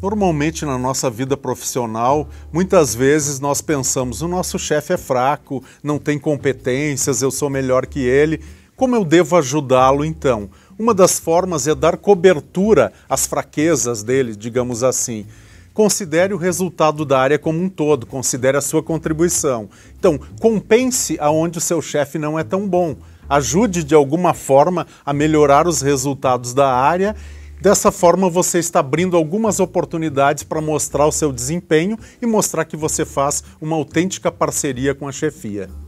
Normalmente na nossa vida profissional, muitas vezes nós pensamos: o nosso chefe é fraco, não tem competências, eu sou melhor que ele. Como eu devo ajudá-lo então? Uma das formas é dar cobertura às fraquezas dele, digamos assim. Considere o resultado da área como um todo, considere a sua contribuição. Então, compense aonde o seu chefe não é tão bom. Ajude de alguma forma a melhorar os resultados da área Dessa forma, você está abrindo algumas oportunidades para mostrar o seu desempenho e mostrar que você faz uma autêntica parceria com a chefia.